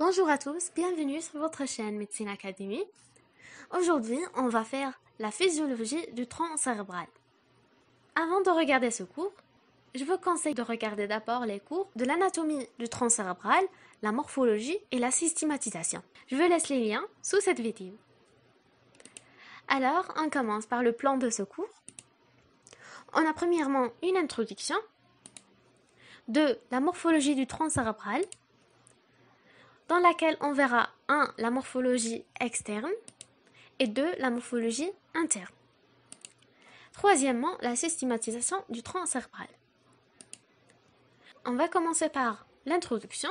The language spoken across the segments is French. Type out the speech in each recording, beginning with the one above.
Bonjour à tous, bienvenue sur votre chaîne Médecine Académie. Aujourd'hui, on va faire la physiologie du tronc cérébral. Avant de regarder ce cours, je vous conseille de regarder d'abord les cours de l'anatomie du tronc cérébral, la morphologie et la systématisation. Je vous laisse les liens sous cette vidéo. Alors, on commence par le plan de ce cours. On a premièrement une introduction de la morphologie du tronc cérébral, dans laquelle on verra 1. la morphologie externe et 2. la morphologie interne. Troisièmement, la systématisation du tronc cérébral. On va commencer par l'introduction.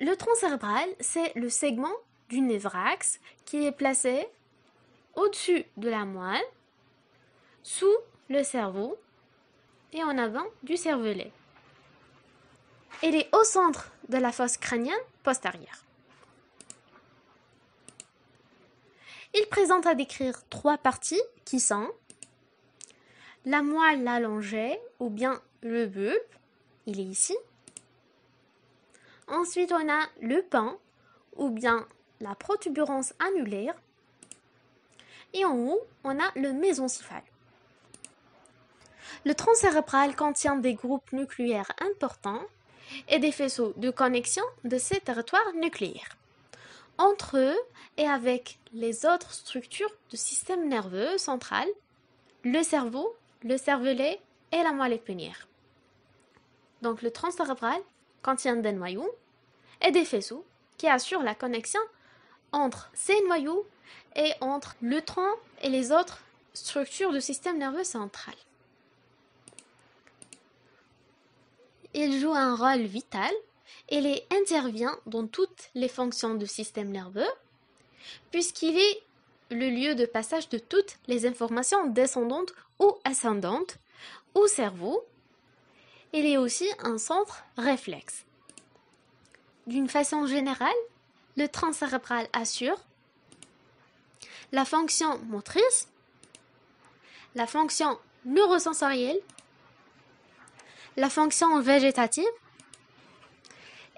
Le tronc cérébral, c'est le segment du névrax qui est placé au-dessus de la moelle, sous le cerveau et en avant du cervelet. Elle est au centre de la fosse crânienne postérieure. Il présente à décrire trois parties qui sont la moelle allongée ou bien le bulbe, il est ici. Ensuite, on a le pan ou bien la protubérance annulaire. Et en haut, on a le mésencéphale. Le tronc cérébral contient des groupes nucléaires importants et des faisceaux de connexion de ces territoires nucléaires. Entre eux et avec les autres structures du système nerveux central, le cerveau, le cervelet et la moelle épinière. Donc le tronc cérébral contient des noyaux et des faisceaux qui assurent la connexion entre ces noyaux et entre le tronc et les autres structures du système nerveux central. Il joue un rôle vital. Il intervient dans toutes les fonctions du système nerveux, puisqu'il est le lieu de passage de toutes les informations descendantes ou ascendantes au cerveau. Il est aussi un centre réflexe. D'une façon générale, le tronc cérébral assure la fonction motrice, la fonction neurosensorielle la fonction végétative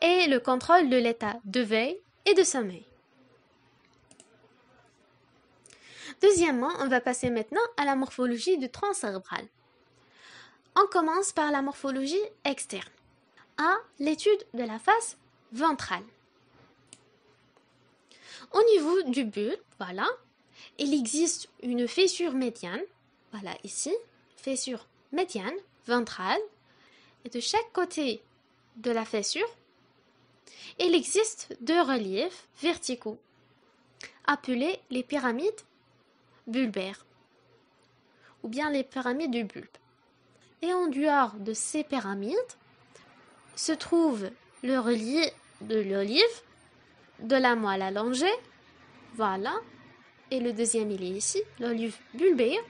et le contrôle de l'état de veille et de sommeil. Deuxièmement, on va passer maintenant à la morphologie du tronc cérébral. On commence par la morphologie externe. à L'étude de la face ventrale. Au niveau du bulbe, voilà, il existe une fissure médiane, voilà ici, fissure médiane ventrale, et de chaque côté de la fessure, il existe deux reliefs verticaux, appelés les pyramides bulbaires, ou bien les pyramides du bulbe. Et en dehors de ces pyramides se trouve le relief de l'olive, de la moelle allongée, voilà, et le deuxième il est ici, l'olive bulbaire,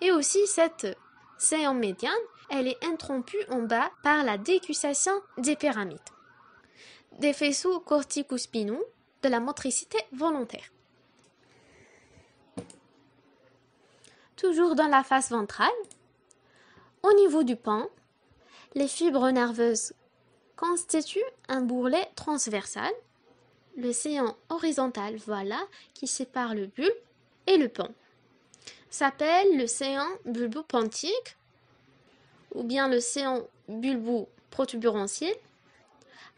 et aussi cette séance médiane elle est interrompue en bas par la décussation des pyramides, des faisceaux corticospinaux, de la motricité volontaire. Toujours dans la face ventrale, au niveau du pan, les fibres nerveuses constituent un bourrelet transversal, le séant horizontal, voilà, qui sépare le bulbe et le pan. S'appelle le séant bulbopontique ou bien le séant bulbo-protuburantiel,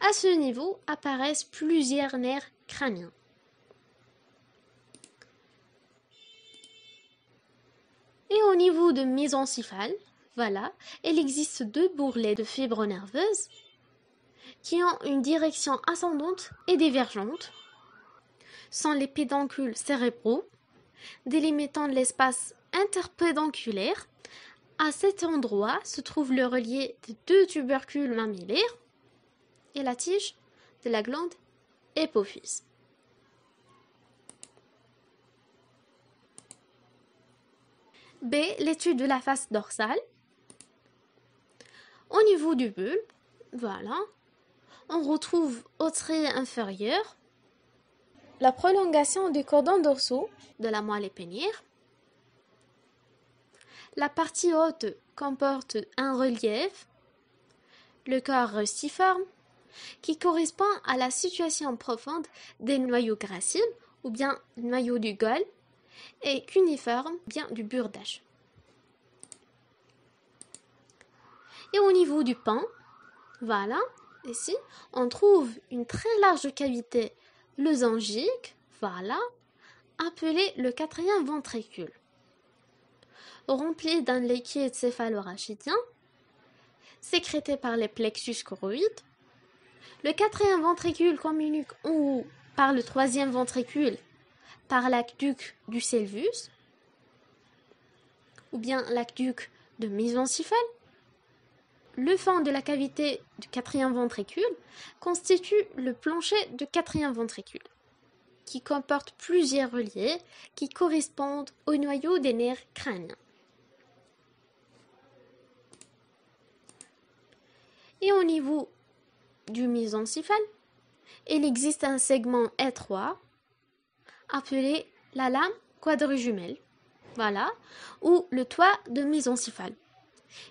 à ce niveau apparaissent plusieurs nerfs crâniens. Et au niveau de mésencéphale, voilà, il existe deux bourrelets de fibres nerveuses qui ont une direction ascendante et divergente. Sont les pédoncules cérébraux, délimitant l'espace interpédonculaire à cet endroit se trouve le relier des deux tubercules mammillaires et la tige de la glande épophyse. B. L'étude de la face dorsale. Au niveau du bulbe, voilà, on retrouve au trait inférieur la prolongation du cordon dorsal de la moelle épinière la partie haute comporte un relief, le corps rustiforme, qui correspond à la situation profonde des noyaux graciles ou bien noyaux du gol, et cuniforme, bien du burdage. Et au niveau du pan, voilà, ici, on trouve une très large cavité losangique, voilà, appelée le quatrième ventricule rempli d'un liquide rachidien sécrété par les plexus choroïdes. Le quatrième ventricule communique ou par le troisième ventricule par l'actuque du Selvus ou bien l'actuque de mésencéphale. Le fond de la cavité du quatrième ventricule constitue le plancher du quatrième ventricule, qui comporte plusieurs reliés qui correspondent au noyau des nerfs crâniens. Et au niveau du mésencéphale, il existe un segment étroit appelé la lame quadrijumelle, voilà, ou le toit de mésencéphale,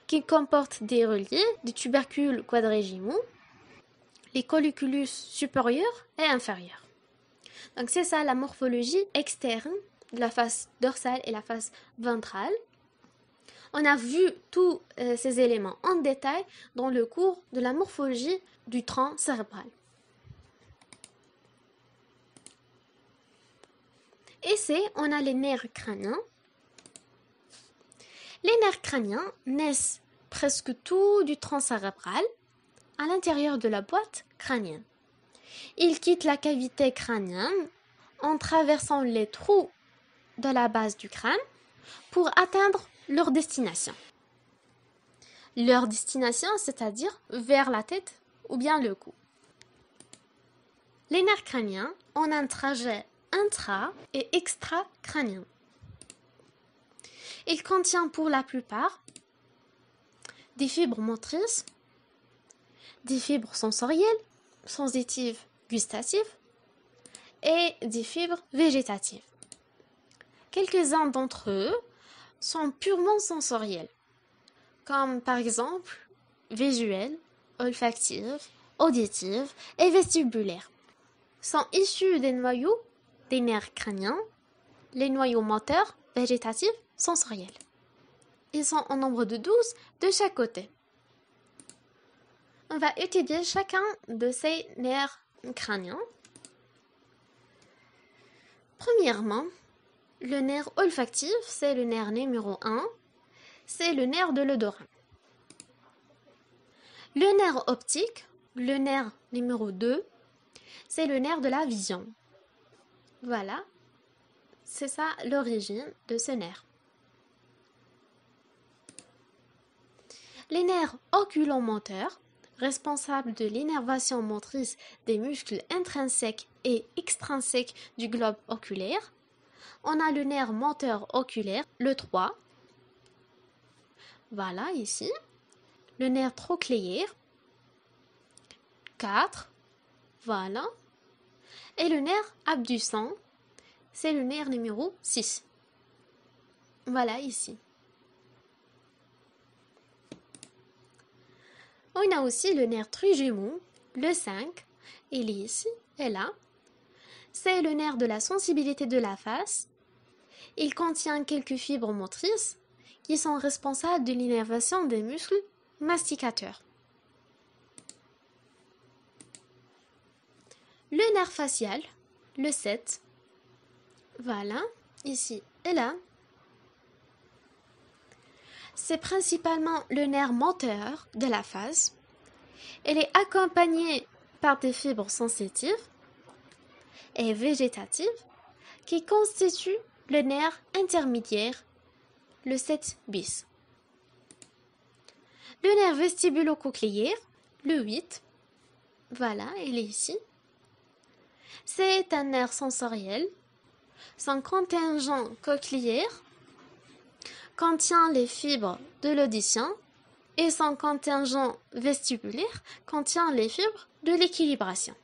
qui comporte des reliés, des tubercules quadrigimaux, les colliculus supérieurs et inférieurs. Donc c'est ça la morphologie externe de la face dorsale et la face ventrale. On a vu tous euh, ces éléments en détail dans le cours de la morphologie du tronc cérébral. c'est, on a les nerfs crâniens. Les nerfs crâniens naissent presque tout du tronc cérébral à l'intérieur de la boîte crânienne. Ils quittent la cavité crânienne en traversant les trous de la base du crâne pour atteindre leur destination. Leur destination, c'est-à-dire vers la tête ou bien le cou. Les nerfs crâniens ont un trajet intra et extra-crânien. Il contient pour la plupart des fibres motrices, des fibres sensorielles, sensitives, gustatives, et des fibres végétatives. Quelques-uns d'entre eux sont purement sensoriels, comme par exemple visuels, olfactifs, auditifs et vestibulaires, sont issus des noyaux des nerfs crâniens, les noyaux moteurs, végétatifs, sensoriels. Ils sont en nombre de 12 de chaque côté. On va étudier chacun de ces nerfs crâniens. Premièrement, le nerf olfactif, c'est le nerf numéro 1, c'est le nerf de l'odorat. Le nerf optique, le nerf numéro 2, c'est le nerf de la vision. Voilà, c'est ça l'origine de ce nerf. Les nerfs oculomoteurs, responsables de l'innervation motrice des muscles intrinsèques et extrinsèques du globe oculaire, on a le nerf moteur oculaire, le 3. Voilà, ici. Le nerf trochléaire. 4. Voilà. Et le nerf abducent, c'est le nerf numéro 6. Voilà, ici. On a aussi le nerf trigémon, le 5. Il est ici et là. C'est le nerf de la sensibilité de la face. Il contient quelques fibres motrices qui sont responsables de l'innervation des muscles masticateurs. Le nerf facial, le 7, voilà, ici et là. C'est principalement le nerf moteur de la face. Elle est accompagnée par des fibres sensitives et végétatives qui constituent le nerf intermédiaire, le 7 bis. Le nerf vestibulo-cochléaire, le 8. Voilà, il est ici. C'est un nerf sensoriel. Son contingent cochléaire contient les fibres de l'audition et son contingent vestibulaire contient les fibres de l'équilibration.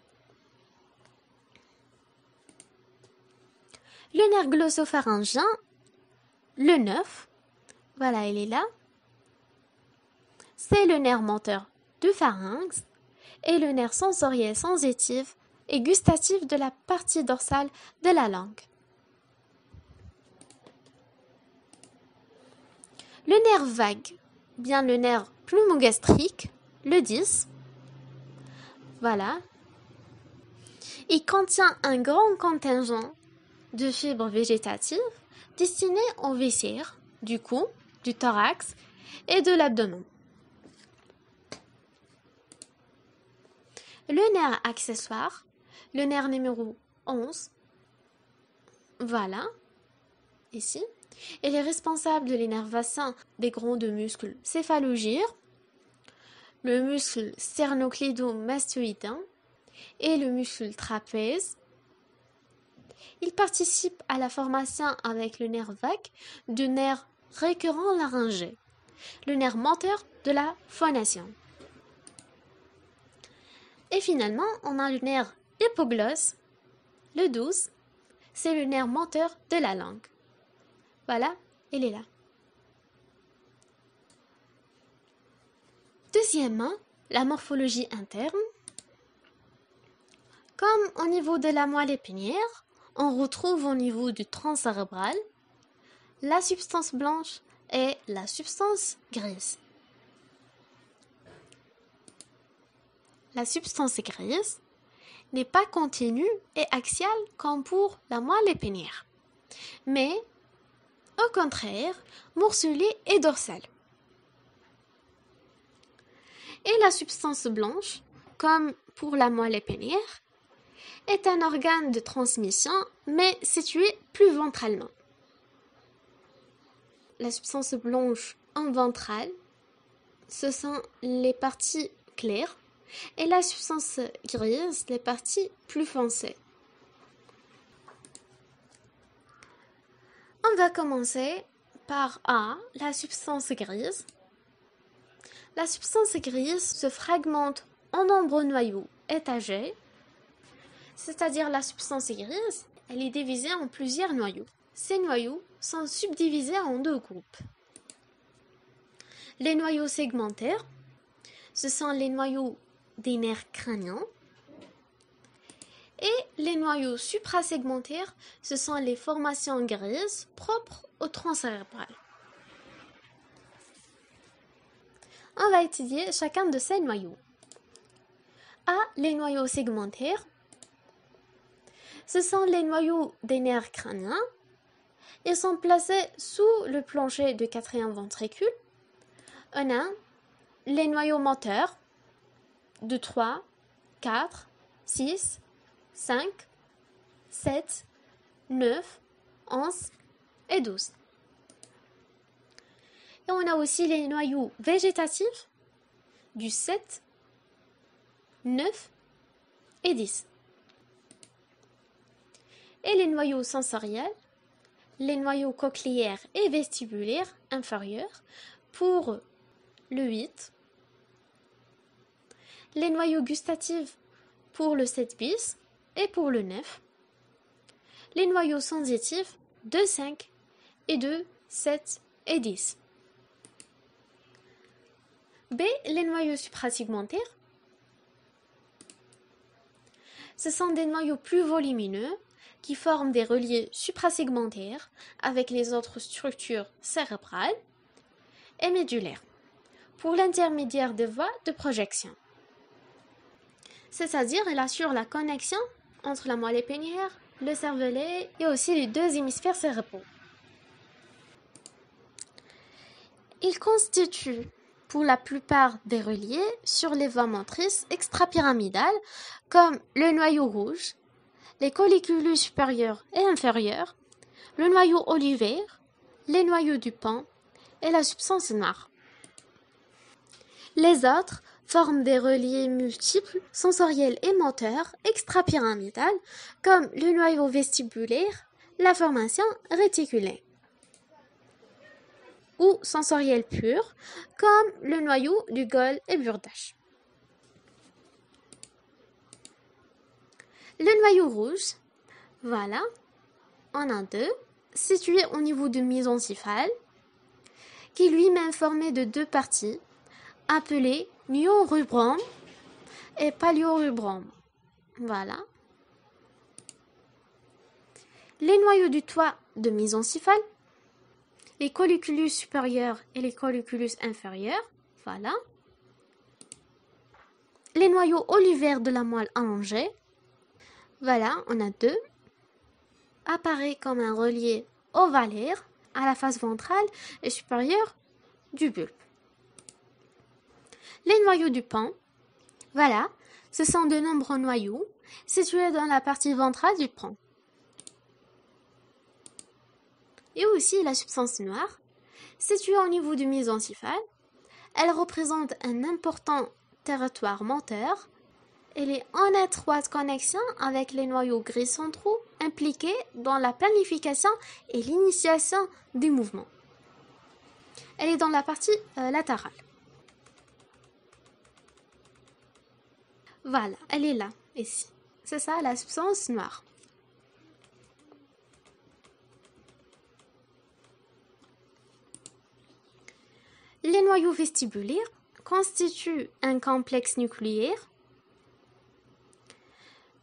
le nerf glossopharyngien, le 9, voilà, il est là. C'est le nerf menteur du pharynx et le nerf sensoriel sensitif et gustatif de la partie dorsale de la langue. Le nerf vague, bien le nerf plumogastrique, le 10. Voilà. Il contient un grand contingent de fibres végétatives destinées aux viscères, du cou, du thorax et de l'abdomen. Le nerf accessoire, le nerf numéro 11, voilà, ici, il est responsable de l'énervation des grands muscles céphalogires, le muscle sternocleido-mastoïdien et le muscle trapèze il participe à la formation avec le nerf vague du nerf récurrent laryngé, le nerf moteur de la phonation. Et finalement, on a le nerf hypoglosse, le 12, c'est le nerf moteur de la langue. Voilà, il est là. Deuxièmement, la morphologie interne. Comme au niveau de la moelle épinière, on retrouve au niveau du tronc cérébral la substance blanche et la substance grise. La substance grise n'est pas continue et axiale comme pour la moelle épinière, mais au contraire, morcelée et dorsale. Et la substance blanche, comme pour la moelle épinière, est un organe de transmission, mais situé plus ventralement. La substance blanche en ventrale, ce sont les parties claires, et la substance grise, les parties plus foncées. On va commencer par A, la substance grise. La substance grise se fragmente en nombreux noyaux étagés c'est-à-dire la substance grise, elle est divisée en plusieurs noyaux. Ces noyaux sont subdivisés en deux groupes. Les noyaux segmentaires, ce sont les noyaux des nerfs crâniens. Et les noyaux suprasegmentaires, ce sont les formations grises propres au tronc cérébral. On va étudier chacun de ces noyaux. A. Les noyaux segmentaires ce sont les noyaux des nerfs crâniens. Ils sont placés sous le plancher du quatrième ventricule. On a les noyaux moteurs de 3, 4, 6, 5, 7, 9, 11 et 12. Et on a aussi les noyaux végétatifs du 7, 9 et 10 et les noyaux sensoriels, les noyaux cochléaires et vestibulaires inférieurs pour le 8, les noyaux gustatifs pour le 7 bis et pour le 9, les noyaux sensitifs de 5 et 2, 7 et 10. B. Les noyaux suprasegmentaires. Ce sont des noyaux plus volumineux qui forment des reliés suprasegmentaires avec les autres structures cérébrales et médulaires pour l'intermédiaire des voies de projection. C'est-à-dire, il assure la connexion entre la moelle épinière, le cervelet et aussi les deux hémisphères cérébraux. Il constitue pour la plupart des reliés sur les voies motrices extrapyramidales comme le noyau rouge, les colliculus supérieurs et inférieurs, le noyau olivaire, les noyaux du pan et la substance noire. Les autres forment des reliés multiples, sensoriels et moteurs, extrapyramidales, comme le noyau vestibulaire, la formation réticulée, ou sensoriels pur, comme le noyau du Gol et Burdache. Le noyau rouge, voilà, en a deux, situé au niveau du mésencéphale, qui lui-même formé de deux parties, appelées myorubrum et paliorubrum. Voilà. Les noyaux du toit de mésencéphale, les colliculus supérieurs et les colliculus inférieurs, voilà. Les noyaux olivaires de la moelle allongée, voilà, on a deux. Apparaît comme un relié ovalaire à la face ventrale et supérieure du bulbe. Les noyaux du pan, voilà, ce sont de nombreux noyaux situés dans la partie ventrale du pan. Et aussi la substance noire, située au niveau du mésencéphale, elle représente un important territoire menteur elle est en étroite connexion avec les noyaux gris centraux impliqués dans la planification et l'initiation des mouvements. Elle est dans la partie euh, latérale. Voilà, elle est là, ici. C'est ça la substance noire. Les noyaux vestibulaires constituent un complexe nucléaire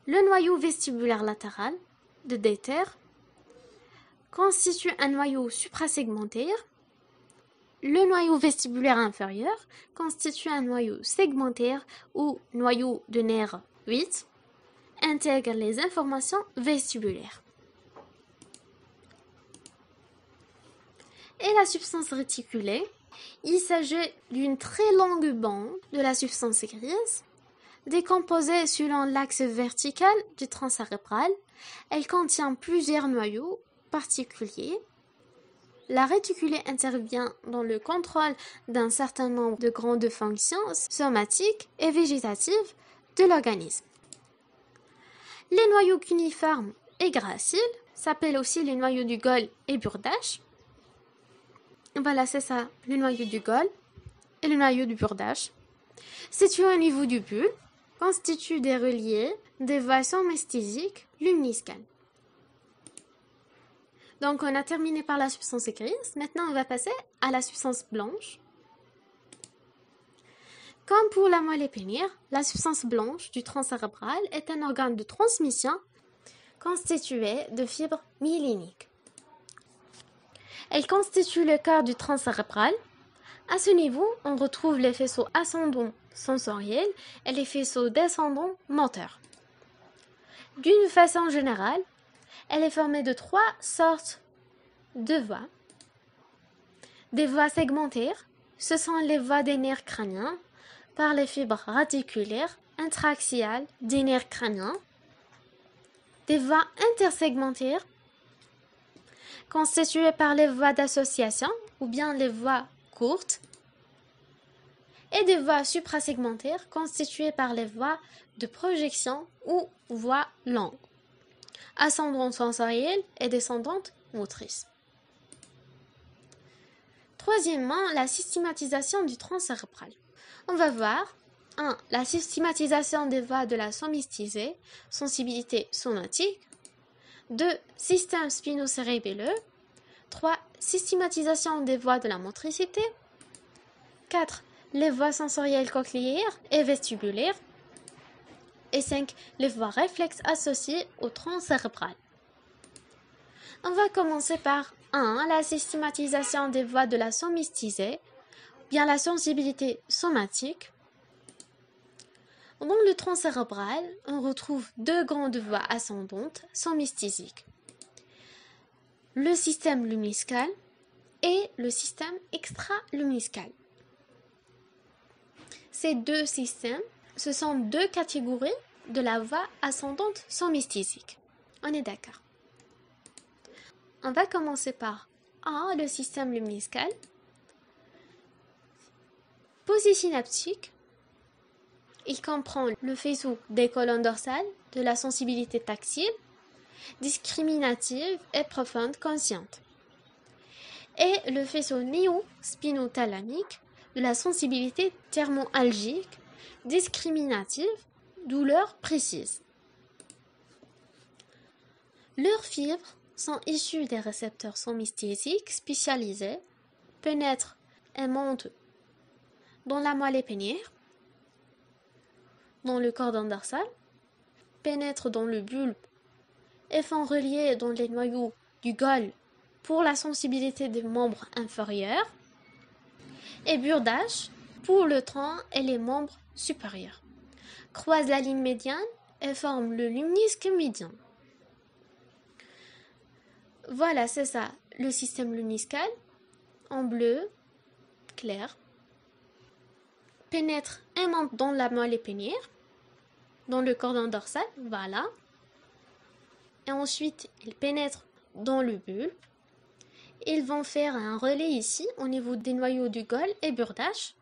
le noyau vestibulaire latéral de Deter constitue un noyau suprasegmentaire. Le noyau vestibulaire inférieur constitue un noyau segmentaire ou noyau de nerf 8 intègre les informations vestibulaires. Et la substance réticulée, il s'agit d'une très longue bande de la substance grise Décomposée selon l'axe vertical du tronc cérébral, elle contient plusieurs noyaux particuliers. La réticulée intervient dans le contrôle d'un certain nombre de grandes fonctions somatiques et végétatives de l'organisme. Les noyaux cuniformes et graciles s'appellent aussi les noyaux du Gol et Burdache. Voilà, c'est ça, le noyau du Gol et le noyau du Burdache. Situé au niveau du bulbe, constituent des reliés, des vaisseaux mesthésiques, l'umniscan. Donc on a terminé par la substance grise, maintenant on va passer à la substance blanche. Comme pour la moelle épinière, la substance blanche du tronc cérébral est un organe de transmission constitué de fibres myéliniques. Elle constitue le corps du tronc cérébral. À ce niveau, on retrouve les faisceaux ascendants sensorielle et les faisceaux descendants moteurs. D'une façon générale, elle est formée de trois sortes de voies. Des voies segmentaires, ce sont les voies des nerfs crâniens par les fibres radiculaires intraxiales des nerfs crâniens. Des voies intersegmentaires, constituées par les voies d'association ou bien les voies courtes et des voies suprasegmentaires constituées par les voies de projection ou voies longues, ascendantes sensorielles et descendantes motrices. Troisièmement, la systématisation du tronc cérébral. On va voir 1. La systématisation des voies de la somnistisée, sensibilité somatique. 2. Système spinocérébelleux. 3. Systématisation des voies de la motricité. 4 les voies sensorielles cochléaires et vestibulaires. Et 5. Les voies réflexes associées au tronc cérébral. On va commencer par 1. La systématisation des voies de la somnistisée, bien la sensibilité somatique. Dans le tronc cérébral, on retrouve deux grandes voies ascendantes somnistisiques le système lumiscal et le système extra-lumiscal. Ces deux systèmes, ce sont deux catégories de la voie ascendante sommistique. On est d'accord. On va commencer par A, le système luminiscal. synaptique Il comprend le faisceau des colonnes dorsales, de la sensibilité tactile, discriminative et profonde consciente. Et le faisceau néo-spinothalamique de la sensibilité thermoalgique discriminative, douleur précise. Leurs fibres sont issues des récepteurs somesthésiques spécialisés, pénètrent et montent dans la moelle épinière, dans le cordon dorsal, pénètrent dans le bulbe et font relier dans les noyaux du gol pour la sensibilité des membres inférieurs et burdage pour le tronc et les membres supérieurs, Croise la ligne médiane et forme le lumnisque médian. Voilà, c'est ça, le système lumiscal, en bleu, clair, pénètre un monte dans la moelle épinière, dans le cordon dorsal, voilà. Et ensuite, il pénètre dans le bulbe, ils vont faire un relais ici au niveau des noyaux du Gol et burdache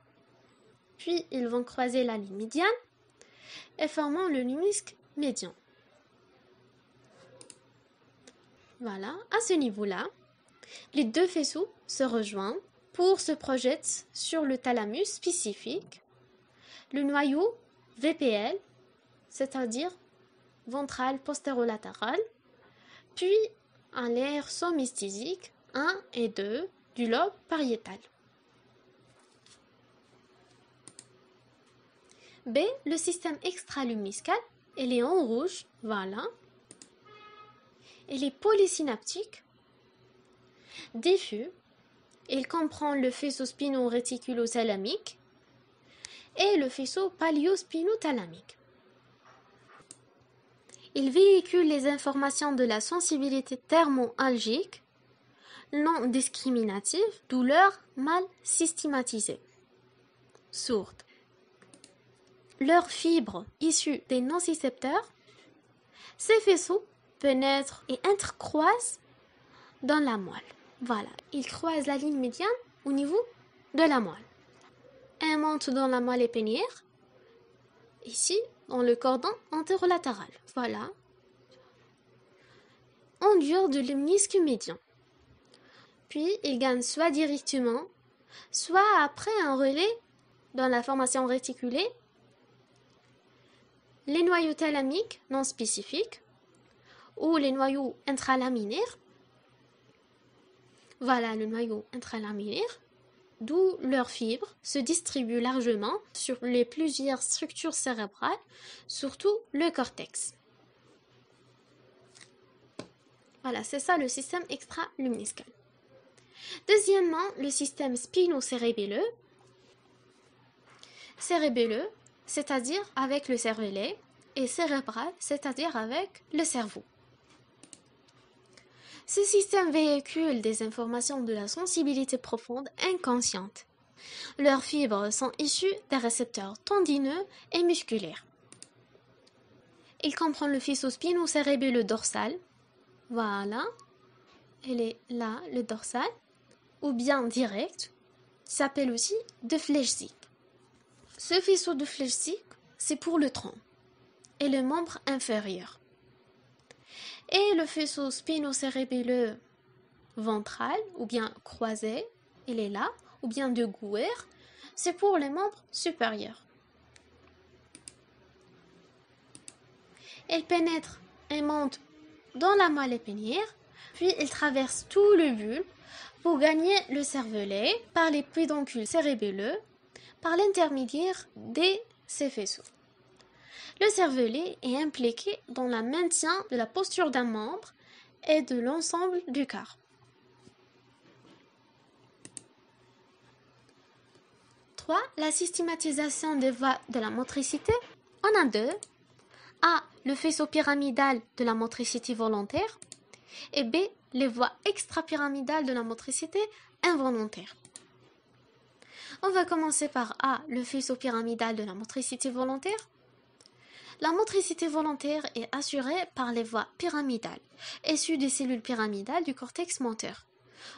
Puis ils vont croiser la ligne médiane et formant le numisque médian. Voilà, à ce niveau-là, les deux faisceaux se rejoignent pour se projeter sur le thalamus spécifique, le noyau VPL, c'est-à-dire ventral postérolatéral, puis un l'air somesthésique 1 et 2 du lobe pariétal. B. Le système extralumiscal et est en rouge, voilà. Et les polysynaptique, diffus. Il comprend le faisceau spino et le faisceau paliospino Il véhicule les informations de la sensibilité thermo-algique non discriminative, douleur mal systématisée. Sourde. Leurs fibres issues des nocicepteurs, ces faisceaux pénètrent et intercroisent dans la moelle. Voilà, ils croisent la ligne médiane au niveau de la moelle. un monte dans la moelle épinière, ici dans le cordon antérolatéral. Voilà. On dure de l'hémisque médian. Puis ils gagne soit directement, soit après un relais dans la formation réticulée, les noyaux thalamiques non spécifiques ou les noyaux intralaminaires. Voilà le noyau intralaminaire, d'où leurs fibres se distribuent largement sur les plusieurs structures cérébrales, surtout le cortex. Voilà, c'est ça le système extra luminiscal Deuxièmement, le système spino-cérébelleux, cérébelleux, c'est-à-dire avec le cervelet, et cérébral, c'est-à-dire avec le cerveau. Ce système véhicule des informations de la sensibilité profonde inconsciente. Leurs fibres sont issues des récepteurs tendineux et musculaires. Il comprend le faisceau spino-cérébelleux dorsal. Voilà. Elle est là, le dorsal ou bien direct s'appelle aussi de flèche-zique. Ce faisceau de flèche-zique, c'est pour le tronc et le membre inférieur. Et le faisceau spinocérébelleux ventral ou bien croisé, il est là, ou bien de gouère, c'est pour les membres supérieurs. Il pénètre et monte dans la moelle épinière, puis il traverse tout le bulbe pour gagner le cervelet par les pédoncules cérébelleux par l'intermédiaire des ces faisceaux. Le cervelet est impliqué dans le maintien de la posture d'un membre et de l'ensemble du corps. 3. La systématisation des voies de la motricité. On a deux. A. Le faisceau pyramidal de la motricité volontaire. Et B les voies extrapyramidales de la motricité involontaire. On va commencer par A, le faisceau pyramidal de la motricité volontaire. La motricité volontaire est assurée par les voies pyramidales, issues des cellules pyramidales du cortex moteur,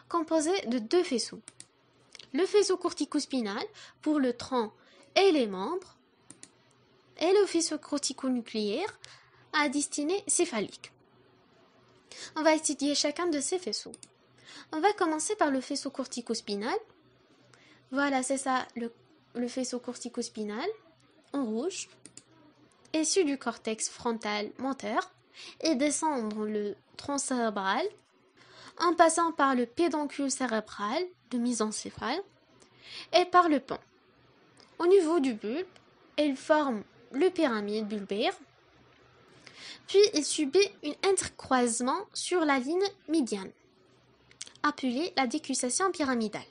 composées de deux faisceaux. Le faisceau corticospinal pour le tronc et les membres, et le faisceau corticonucléaire à destinée céphalique. On va étudier chacun de ces faisceaux. On va commencer par le faisceau corticospinal. Voilà, c'est ça le, faisceau corticospinal en rouge. Issu du cortex frontal moteur et descend dans le tronc cérébral en passant par le pédoncule cérébral, de en céphale, et par le pont. Au niveau du bulbe, il forme le pyramide bulbaire puis il subit un intercroisement sur la ligne médiane, appelée la décussation pyramidale.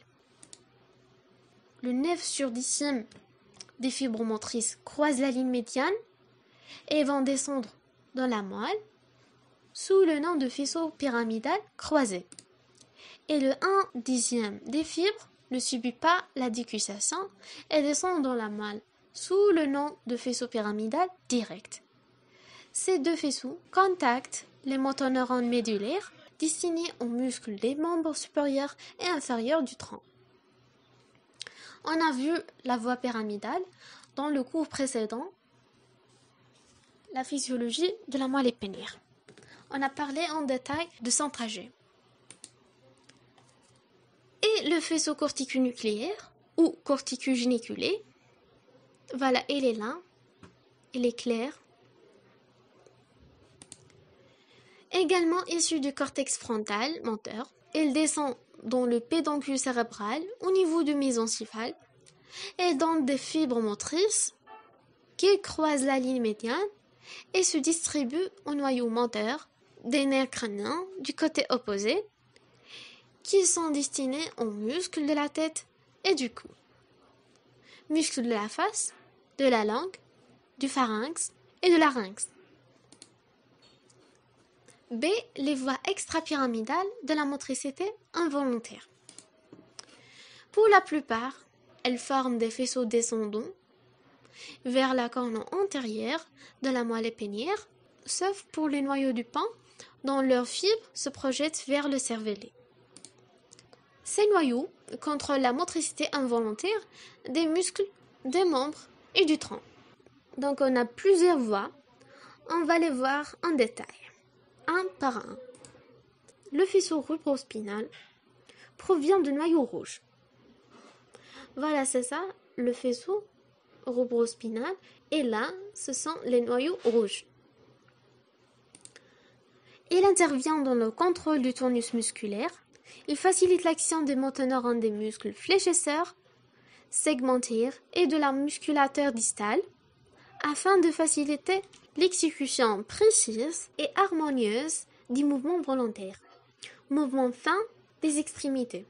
Le 9 sur 10 des fibres motrices croise la ligne médiane et vont descendre dans la moelle sous le nom de faisceau pyramidal croisé. Et le 1 dixième des fibres ne subit pas la décussation et descend dans la moelle sous le nom de faisceau pyramidal direct. Ces deux faisceaux contactent les motoneurones médullaires destinés aux muscles des membres supérieurs et inférieurs du tronc. On a vu la voie pyramidale dans le cours précédent, la physiologie de la moelle épinière. On a parlé en détail de son trajet. Et le faisceau nucléaire, ou géniculé voilà, il est là, il est clair, également issu du cortex frontal menteur. Il descend dans le pédoncule cérébral au niveau du mésencéphale et dans des fibres motrices qui croisent la ligne médiane et se distribuent au noyau menteur des nerfs crâniens du côté opposé qui sont destinés aux muscles de la tête et du cou, muscles de la face, de la langue, du pharynx et de larynx. B. Les voies extrapyramidales de la motricité involontaire. Pour la plupart, elles forment des faisceaux descendants vers la corne antérieure de la moelle épinière, sauf pour les noyaux du pain dont leurs fibres se projettent vers le cervelet. Ces noyaux contrôlent la motricité involontaire des muscles, des membres et du tronc. Donc on a plusieurs voies, on va les voir en détail un par un. Le faisceau rubrospinal provient du noyau rouge. Voilà, c'est ça, le faisceau rubrospinal. Et là, ce sont les noyaux rouges. Il intervient dans le contrôle du tonus musculaire. Il facilite l'action des en des muscles fléchisseurs, segmentaires et de la musculature distale afin de faciliter l'exécution précise et harmonieuse des mouvements volontaires, mouvement fin des extrémités.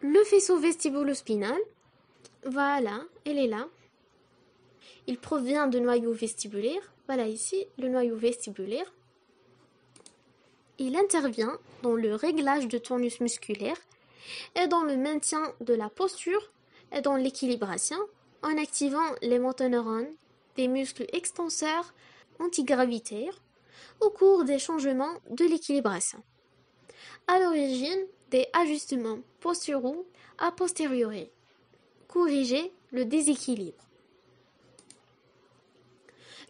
Le faisceau vestibulo-spinal, voilà, il est là. Il provient du noyau vestibulaire, voilà ici le noyau vestibulaire. Il intervient dans le réglage de tonus musculaire et dans le maintien de la posture et dans l'équilibration en activant les motoneurones, des muscles extenseurs antigravitaires, au cours des changements de l'équilibration. À l'origine des ajustements posturaux a posteriori. Corriger le déséquilibre.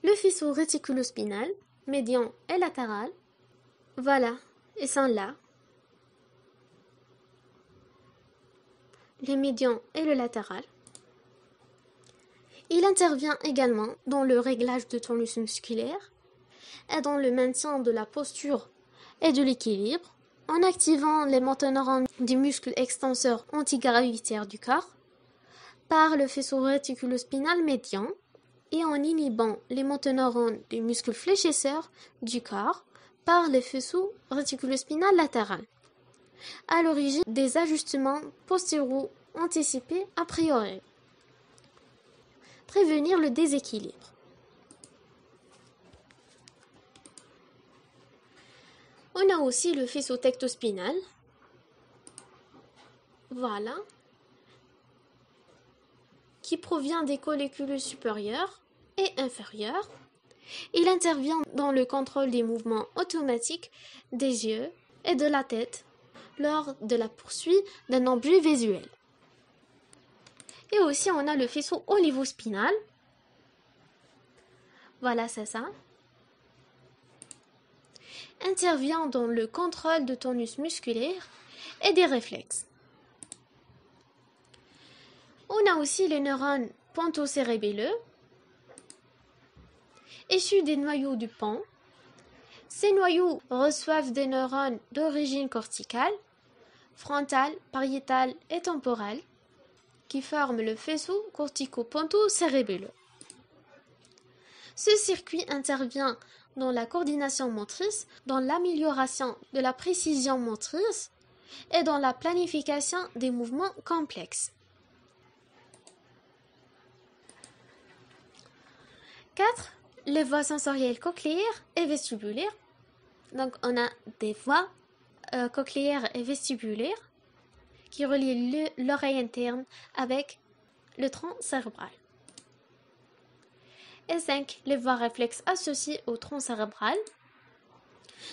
Le faisceau réticulospinal, médian et latéral, voilà, et sans là. Les médian et le latéral. Il intervient également dans le réglage de tonus musculaire et dans le maintien de la posture et de l'équilibre en activant les motoneurones des muscles extenseurs antigravitaires du corps par le faisceau réticulospinal médian et en inhibant les motoneurones des muscles fléchisseurs du corps par le faisceau réticulospinal latéral. À l'origine des ajustements postéraux anticipés a priori prévenir le déséquilibre. On a aussi le faisceau tectospinal. Voilà. Qui provient des collicules supérieurs et inférieurs. Il intervient dans le contrôle des mouvements automatiques des yeux et de la tête lors de la poursuite d'un objet visuel. Et aussi, on a le faisceau au niveau spinal. Voilà, c'est ça. Intervient dans le contrôle de tonus musculaire et des réflexes. On a aussi les neurones ponto issus des noyaux du pont. Ces noyaux reçoivent des neurones d'origine corticale, frontale, pariétale et temporale qui forme le faisceau cortico-ponto-cérébelleux. Ce circuit intervient dans la coordination motrice, dans l'amélioration de la précision motrice et dans la planification des mouvements complexes. 4. Les voies sensorielles cochléaires et vestibulaires. Donc on a des voies euh, cochléaires et vestibulaires qui relie l'oreille interne avec le tronc cérébral. Et 5. Les voies réflexes associées au tronc cérébral.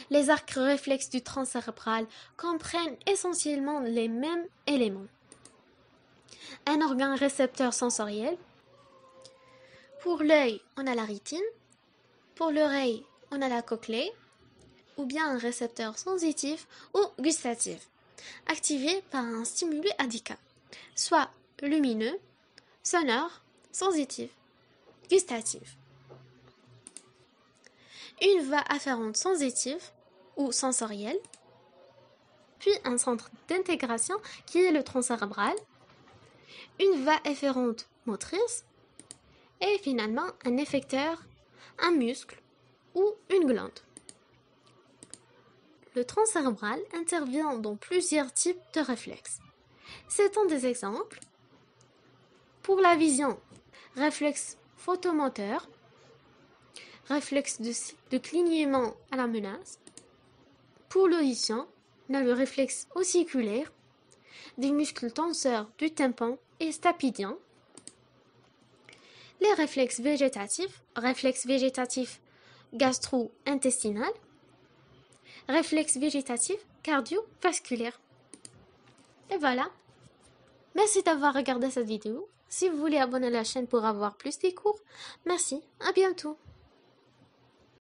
Les arcs réflexes du tronc cérébral comprennent essentiellement les mêmes éléments. Un organe récepteur sensoriel. Pour l'œil, on a la rétine. Pour l'oreille, on a la cochlée. Ou bien un récepteur sensitif ou gustatif activé par un stimulé indica, soit lumineux, sonore, sensitif, gustatif. Une voie afférente sensitive ou sensorielle, puis un centre d'intégration qui est le tronc cérébral, une voie efférente motrice, et finalement un effecteur, un muscle ou une glande. Le tronc cérébral intervient dans plusieurs types de réflexes. C'est un des exemples. Pour la vision, réflexe photomoteur, réflexe de, clignement à la menace. Pour l'audition, le réflexe ossiculaire, des muscles tenseurs du tympan et stapidien. Les réflexes végétatifs, réflexes végétatifs gastro-intestinal, réflexe végétatif cardio Et voilà. Merci d'avoir regardé cette vidéo. Si vous voulez abonner à la chaîne pour avoir plus des cours, merci, à bientôt.